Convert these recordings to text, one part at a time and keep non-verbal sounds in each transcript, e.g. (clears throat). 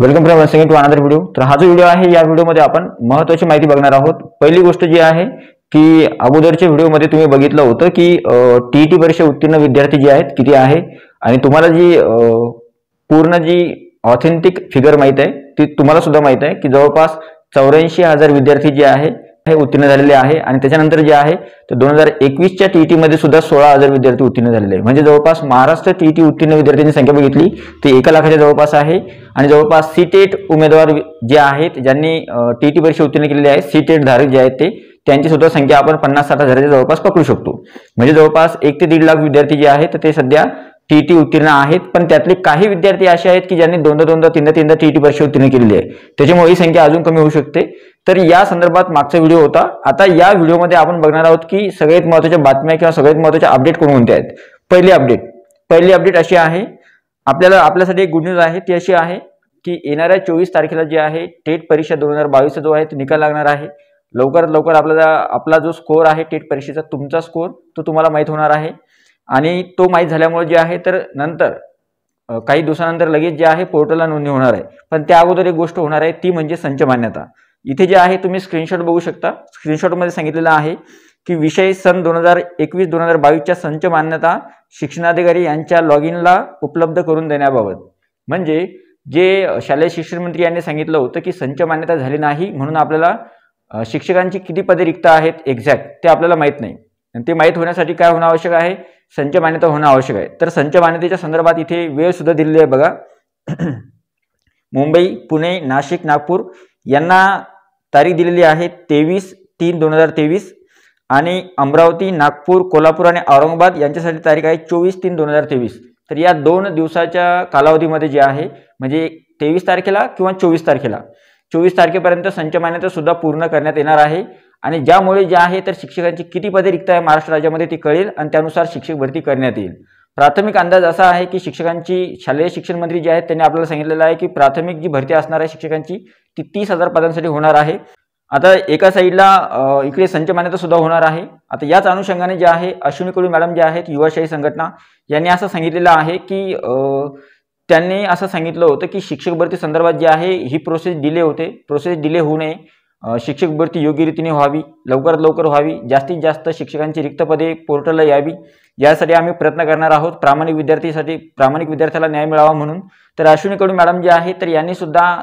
welcome friend once to another video तर हा जो व्हिडिओ आहे या व्हिडिओमध्ये आपण महत्वाची माहिती बघणार आहोत पहिली गोष्ट जी आहे की अगोदरच्या व्हिडिओमध्ये तुम्ही बघितलं होतं की टीईटी परीक्षा उत्तीर्ण विद्यार्थी जे आहेत किती आहे आणि तुम्हाला जी पूर्ण जी ऑथेंटिक फिगर माहीत आहे ती तुम्हाला सुद्धा माहीत आहे की जवळपास चौऱ्याऐंशी हजार विद्यार्थी जे आहे हे उत्तीर्ण झालेले आहे आणि त्याच्यानंतर जे आहे तर दोन हजार एकवीसच्या टीईटी e मध्ये सुद्धा सोळा हजार विद्यार्थी उत्तीर्ण झालेले आहे म्हणजे जवळपास महाराष्ट्र टीईटी e उत्तीर्ण विद्यार्थ्यांची संख्या बघितली ती एका लाखाच्या जवळपास आहे आणि जवळपास सीटेट e उमेदवार जे आहेत ज्यांनी टीईटी परीक्षा उत्तीर्ण केलेली आहे सीटेट धारक जे आहेत ते त्यांची सुद्धा संख्या आपण पन्नास साठ हजाराच्या जवळपास पकडू शकतो म्हणजे जवळपास एक ते दीड लाख विद्यार्थी जे आहेत ते सध्या टीटी उत्तीर्ण आहेत पण त्यातले काही विद्यार्थी असे आहेत की ज्यांनी दोनदा दोनदा तीनदा तीनदा ईटी परीक्षा उत्तीर्ण केलेली आहे त्याच्यामुळे ही संख्या अजून कमी होऊ शकते तर या संदर्भात मागचा व्हिडिओ होता आता या व्हिडिओमध्ये आपण बघणार आहोत की सगळ्यात महत्त्वाच्या बातम्या किंवा सगळ्यात महत्वाच्या अपडेट कोण कोणत्या आहेत पहिली अपडेट पहिली अपडेट अशी आहे आपल्याला आपल्यासाठी एक गुड न्यूज आहे ती अशी आहे की येणाऱ्या चोवीस तारखेला जी आहे टेट परीक्षा दोन हजार बावीसचा जो आहे तो निकाल लागणार आहे लवकरात लवकर आपल्याला आपला जो स्कोर आहे टेट परीक्षेचा तुमचा स्कोअर तो तुम्हाला माहीत होणार आहे आणि तो माहीत झाल्यामुळे जे आहे तर नंतर काही दिवसानंतर लगेच जे आहे पोर्टलला नोंदणी होणार आहे पण त्या अगोदर एक गोष्ट होणार आहे ती म्हणजे संच मान्यता इथे जे आहे तुम्ही स्क्रीनशॉट बघू शकता स्क्रीनशॉटमध्ये सांगितलेलं आहे की विषय सन दोन हजार एकवीस दोन हजार बावीसच्या संच मान्यता शिक्षणाधिकारी यांच्या लॉग इनला उपलब्ध करून देण्याबाबत म्हणजे जे शालेय शिक्षण मंत्री यांनी सांगितलं होतं की संच मान्यता झाली नाही म्हणून आपल्याला शिक्षकांची किती पदे रिक्त आहेत एक्झॅक्ट ते आपल्याला माहीत नाही आणि ते माहीत होण्यासाठी काय होणं आवश्यक आहे संच मान्यता होणं आवश्यक आहे तर संच मान्यतेच्या संदर्भात इथे वेळ सुद्धा दिलेली आहे बघा (clears throat) मुंबई पुणे नाशिक नागपूर यांना तारीख दिलेली आहे तेवीस तीन दोन हजार तेवीस आणि अमरावती नागपूर कोल्हापूर आणि औरंगाबाद यांच्यासाठी तारीख आहे चोवीस तीन दोन हजार तेवीस तर या दोन दिवसाच्या कालावधीमध्ये जे आहे म्हणजे तेवीस तारखेला किंवा चोवीस तारखेला चोवीस तारखेपर्यंत संच मान्यता सुद्धा पूर्ण करण्यात येणार आहे आणि ज्यामुळे जे आहे तर शिक्षकांची किती पदे रिक्त आहे महाराष्ट्र राज्यामध्ये ती कळेल आणि त्यानुसार शिक्षक भरती करण्यात येईल प्राथमिक अंदाज असा आहे की शिक्षकांची शालेय शिक्षण मंत्री जे आहेत त्यांनी आपल्याला सांगितलेलं आहे की प्राथमिक जी भरती असणार आहे शिक्षकांची ती तीस हजार पदांसाठी होणार आहे आता एका साईडला इकडे संच मान्यता सुद्धा होणार आहे आता याच अनुषंगाने जे आहे अश्विनी कुळी मॅडम जे आहेत युवाशाही संघटना यांनी असं सांगितलेलं आहे की त्यांनी असं सांगितलं होतं की शिक्षक भरती संदर्भात जे आहे ही प्रोसेस डिले होते प्रोसेस डिले होऊ नये शिक्षक भरती योग्य रीतीने व्हावी लवकरात लवकर व्हावी जास्तीत जास्त शिक्षकांची रिक्त पदे पोर्टलला यावी यासाठी आम्ही प्रयत्न करणार आहोत प्रामाणिक विद्यार्थीसाठी प्रामाणिक विद्यार्थ्याला न्याय मिळावा म्हणून तर अश्विनी मॅडम जे आहे तर यांनी सुद्धा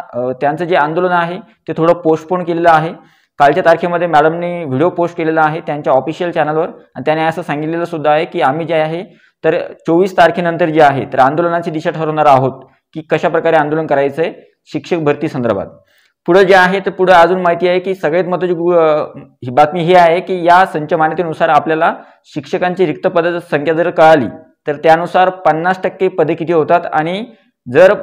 त्यांचं जे आंदोलन आहे ते थोडं पोस्टपोन केलेलं आहे कालच्या तारखेमध्ये मॅडमने व्हिडिओ पोस्ट केलेला आहे त्यांच्या ऑफिशियल चॅनलवर आणि त्याने असं सांगितलेलं सुद्धा आहे की आम्ही जे आहे तर चोवीस तारखेनंतर जे आहे तर आंदोलनाची दिशा ठरवणार आहोत की कशाप्रकारे आंदोलन करायचं आहे शिक्षक भरती संदर्भात पुढे जे आहे तर पुढे अजून माहिती आहे की सगळ्यात महत्वाची ही बातमी ही आहे की या संच मान्यतेनुसार आपल्याला शिक्षकांची रिक्त पदाची संख्या जर कळाली तर त्यानुसार पन्नास टक्के पदे किती होतात आणि जर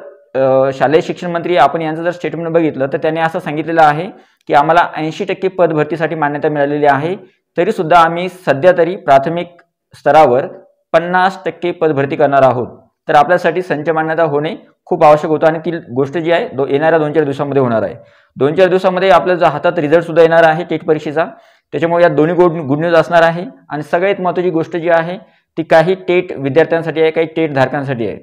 शालेय शिक्षण मंत्री आपण यांचं जर स्टेटमेंट बघितलं तर त्यांनी असं सांगितलेलं आहे की आम्हाला ऐंशी टक्के पद भरतीसाठी मान्यता मिळालेली आहे तरी सुद्धा आम्ही सध्या तरी प्राथमिक स्तरावर पन्नास टक्के पदभरती करणार आहोत तर आपल्यासाठी संच मान्यता होणे खूप आवश्यक होतं आणि ती गोष्ट जी आहे दो येणाऱ्या दोन चार दिवसामध्ये होणार आहे दोन चार दिवसामध्ये जो हातात सुद्धा येणार आहे टेट परीक्षेचा त्याच्यामुळे या दोन्ही गुड गुड न्यूज असणार आहे आणि सगळ्यात महत्त्वाची गोष्ट जी आहे ती काही टेट विद्यार्थ्यांसाठी आहे काही टेट धारकांसाठी आहे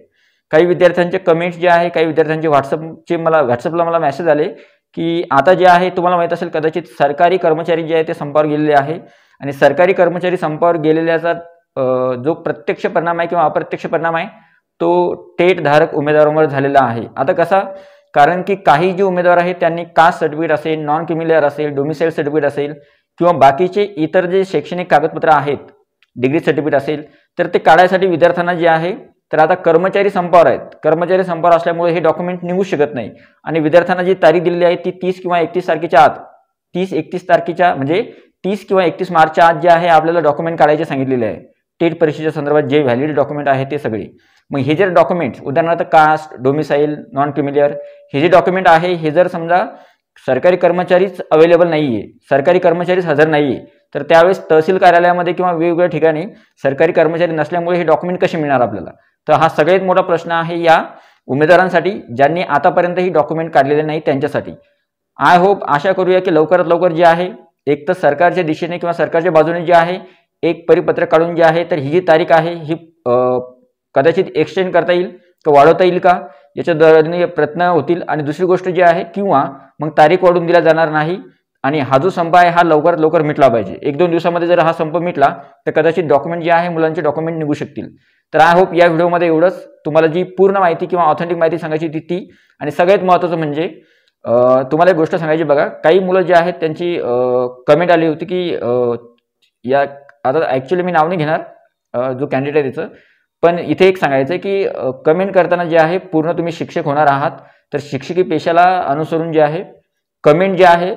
काही विद्यार्थ्यांचे कमेंट्स जे आहे काही विद्यार्थ्यांचे व्हॉट्सअपचे मला व्हॉट्सअपला मला मेसेज आले की आता जे आहे तुम्हाला माहीत असेल कदाचित सरकारी कर्मचारी जे आहे ते संपावर गेलेले आहे आणि सरकारी कर्मचारी संपावर गेलेल्याचा जो प्रत्यक्ष परिणाम आहे किंवा अप्रत्यक्ष परिणाम आहे तो टेट धारक उमेदवारांवर झालेला आहे आता कसा कारण की काही जे उमेदवार आहेत त्यांनी कास्ट सर्टिफिकेट असेल नॉन क्रिमिलेअर असेल डोमिसाईल सर्टिफिकेट असेल किंवा बाकीचे इतर जे शैक्षणिक कागदपत्र आहेत डिग्री सर्टिफिकेट असेल तर ते काढायसाठी विद्यार्थ्यांना जे आहे तर आता कर्मचारी संपावर आहेत कर्मचारी संपावर असल्यामुळे हे डॉक्युमेंट निघू शकत नाही आणि विद्यार्थ्यांना जी तारीख दिलेली आहे ती तीस किंवा एकतीस तारखेच्या आत तीस एकतीस तारखेच्या म्हणजे तीस किंवा एकतीस मार्चच्या आत जे आहे आपल्याला डॉक्युमेंट काढायचे सांगितलेले आहे टेट परीक्षेच्या संदर्भात जे व्हॅलिड डॉक्युमेंट आहे ते सगळे मग हे जे डॉक्युमेंट्स उदाहरणार्थ कास्ट डोमिसाईल नॉन क्रिमिलियर हे जे डॉक्युमेंट आहे हे जर समजा सरकारी कर्मचारीच अवेलेबल नाही आहे सरकारी कर्मचारीच हजर नाही आहे तर त्यावेळेस तहसील कार्यालयामध्ये किंवा वेगवेगळ्या ठिकाणी सरकारी कर्मचारी नसल्यामुळे हे डॉक्युमेंट कसे मिळणार आपल्याला तर हा सगळ्यात मोठा प्रश्न आहे या उमेदवारांसाठी ज्यांनी आतापर्यंत ही डॉक्युमेंट काढलेले नाही त्यांच्यासाठी आय होप आशा करूया की लवकरात लवकर जे आहे एक तर सरकारच्या दिशेने किंवा सरकारच्या बाजूने जे आहे एक परिपत्रक काढून जे आहे तर ही जी तारीख आहे ही कदाचित एक्सचेंज करता येईल का वाढवता येईल का याच्या दराने प्रयत्न होतील आणि दुसरी गोष्ट जी आहे किंवा मग तारीख वाढून दिला जाणार नाही आणि हा जो संप आहे हा लवकरात लवकर मिटला पाहिजे एक दोन दिवसामध्ये जर हा संप मिटला तर कदाचित डॉक्युमेंट जे आहे मुलांचे डॉक्युमेंट निघू शकतील तर आय होप या व्हिडिओमध्ये एवढंच तुम्हाला जी पूर्ण माहिती किंवा ऑथेंटिक माहिती सांगायची ती ती आणि सगळ्यात महत्त्वाचं म्हणजे तुम्हाला एक गोष्ट सांगायची बघा काही मुलं जी आहेत त्यांची कमेंट आली होती की या आता ॲक्च्युली मी नाव नाही घेणार जो कॅन्डिडेट आहे पण इथे एक सांगायचं की कमेंट करताना जे आहे पूर्ण तुम्ही शिक्षक होणार आहात तर शिक्षकी पेशाला अनुसरून जे आहे कमेंट जे आहे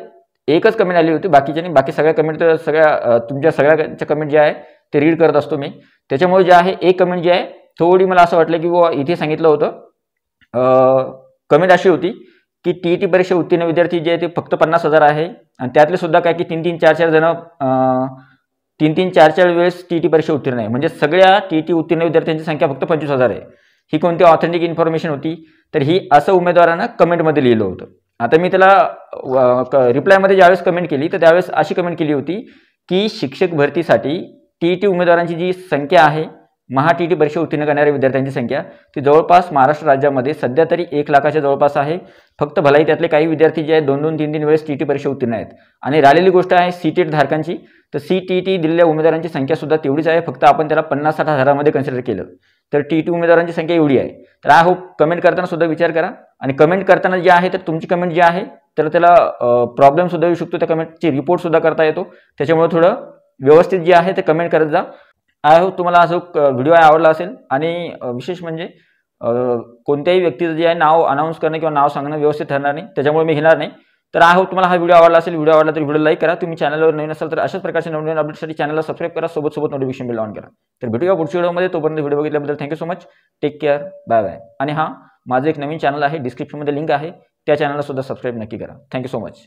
एकच कमेंट आली होती बाकीच्या बाकी सगळ्या कमेंट तर सगळ्या तुमच्या सगळ्या कमेंट जे आहे ते रीड करत असतो मी त्याच्यामुळे जे आहे एक कमेंट जी आहे थोडी मला असं वाटलं की व इथे सांगितलं होतं कमेंट अशी होती की टी टी परीक्षा उत्तीर्ण विद्यार्थी जे आहे ते फक्त पन्नास हजार आहे आणि त्यातले सुद्धा काय की तीन तीन चार चार जण तीन तीन चार चार वेळेस टी टी परीक्षा उत्तीर्ण आहे म्हणजे सगळ्या टी टी उत्तीर्ण विद्यार्थ्यांची संख्या फक्त पंचवीस हजार आहे ही कोणती ऑथेंटिक इन्फॉर्मेशन होती तर ही असं उमेदवारांना कमेंटमध्ये लिहिलं होतं आता मी त्याला रिप्लायमध्ये ज्यावेळेस कमेंट केली तर त्यावेळेस अशी कमेंट केली होती की शिक्षक भरतीसाठी टी टी उमेदवारांची जी संख्या आहे महा टी टी परीक्षा उत्तीर्ण करणाऱ्या विद्यार्थ्यांची संख्या ती जवळपास महाराष्ट्र राज्यामध्ये सध्या तरी एक लाखाच्या जवळपास आहे फक्त भलाई त्यातले काही विद्यार्थी जे आहेत दोन दोन तीन तीन वेळेस टी टी परीक्षा उत्तीर्ण आहेत आणि राहिलेली गोष्ट आहे सी एट धारकांची तर सी टी टी दिलेल्या उमेदवारांची संख्या सुद्धा तेवढीच आहे फक्त आपण त्याला पन्नास साठ हजारामध्ये कन्सिडर केलं तर टी टी e उमेदवारांची संख्या एवढी आहे तर आय हो कमेंट करताना सुद्धा विचार करा आणि कमेंट करताना जे आहे तर तुमची कमेंट जी आहे तर त्याला प्रॉब्लेम सुद्धा येऊ शकतो त्या कमेंटची रिपोर्ट सुद्धा करता येतो त्याच्यामुळे थोडं व्यवस्थित जे आहे ते कमेंट करत जा आय होप तुम्हाला असं व्हिडिओ आवडला असेल आणि विशेष म्हणजे कोणत्याही व्यक्तीचं जे आहे नाव अनाऊन्स करणं किंवा नाव सांगणं व्यवस्थित ठरणार नाही त्याच्यामुळे मी घेणार नाही तर आहो तुम्हाला हा व्हिडिओ आवडला असेल व्हिडिओ आवडला तर व्हिडिओ लाईक करा तुम्ही चॅनलवर नवीन असाल तर अशाच प्रकारचे नवीन नवीन अपडेटसाठी चॅनलला सबस्क्राईब करा सोबत सोबत नोटिफिकेशन बिल ऑन करा तर भेटूया पुढच्या व्हिडिओमध्ये तोपर्यंत व्हिडिओ बघितल्याबद्दल thank you so much take care bye bye आणि हा माझं एक नवीन चॅनल आहे डिस्क्रिप्शनमध्ये लिंक आहे त्या चॅनलला सुद्धा सबस्क्राईब नक्की करा थँक्यू सो मच